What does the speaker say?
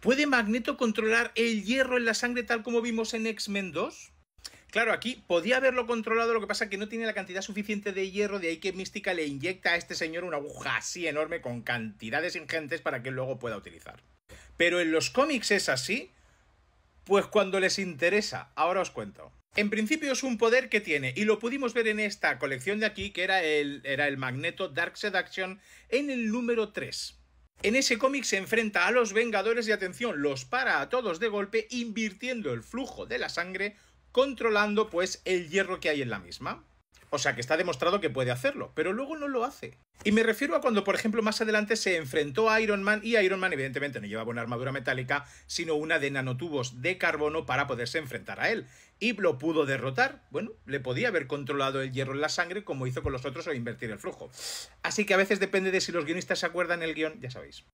¿Puede Magneto controlar el hierro en la sangre tal como vimos en X-Men 2? Claro, aquí podía haberlo controlado, lo que pasa es que no tiene la cantidad suficiente de hierro, de ahí que Mística le inyecta a este señor una aguja así enorme con cantidades ingentes para que luego pueda utilizar. Pero en los cómics es así, pues cuando les interesa, ahora os cuento. En principio es un poder que tiene, y lo pudimos ver en esta colección de aquí, que era el, era el Magneto Dark Seduction en el número 3. En ese cómic se enfrenta a los Vengadores y atención, los para a todos de golpe, invirtiendo el flujo de la sangre, controlando pues el hierro que hay en la misma. O sea, que está demostrado que puede hacerlo, pero luego no lo hace. Y me refiero a cuando, por ejemplo, más adelante se enfrentó a Iron Man y Iron Man evidentemente no llevaba una armadura metálica, sino una de nanotubos de carbono para poderse enfrentar a él. Y lo pudo derrotar. Bueno, le podía haber controlado el hierro en la sangre como hizo con los otros o invertir el flujo. Así que a veces depende de si los guionistas se acuerdan el guión, ya sabéis.